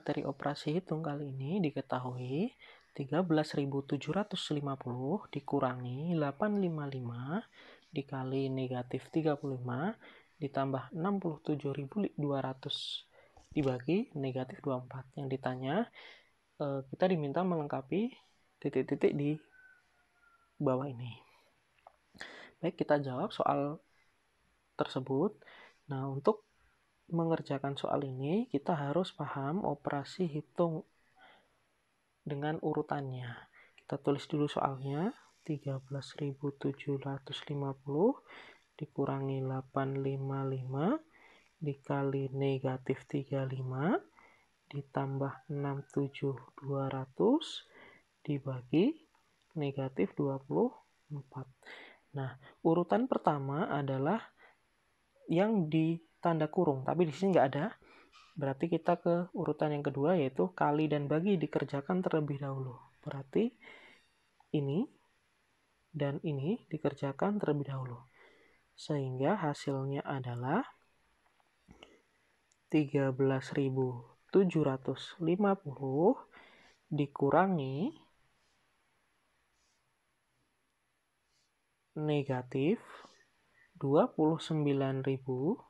materi operasi hitung kali ini diketahui 13.750 dikurangi 855 dikali negatif 35 ditambah 67.200 dibagi negatif 24 yang ditanya eh, kita diminta melengkapi titik-titik di bawah ini. Baik, kita jawab soal tersebut. Nah, untuk mengerjakan soal ini, kita harus paham operasi hitung dengan urutannya. Kita tulis dulu soalnya, 13.750 dikurangi 855 dikali negatif 35 ditambah 67200 dibagi negatif 24. Nah, urutan pertama adalah yang di tanda kurung tapi di sini nggak ada berarti kita ke urutan yang kedua yaitu kali dan bagi dikerjakan terlebih dahulu berarti ini dan ini dikerjakan terlebih dahulu sehingga hasilnya adalah 13.750 dikurangi negatif 29.000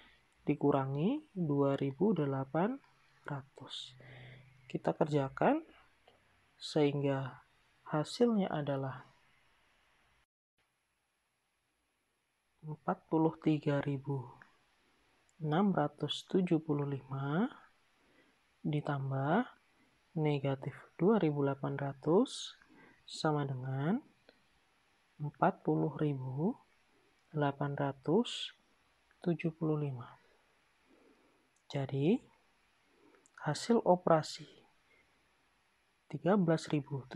dikurangi 2800 kita kerjakan sehingga hasilnya adalah 43.675 ditambah negatif 2.800 sama dengan 40.875. Jadi, hasil operasi 13.750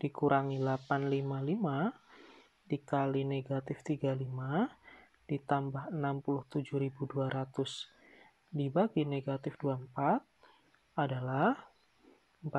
dikurangi 855 dikali negatif 35 ditambah 67.200 dibagi negatif 24 adalah 40.875.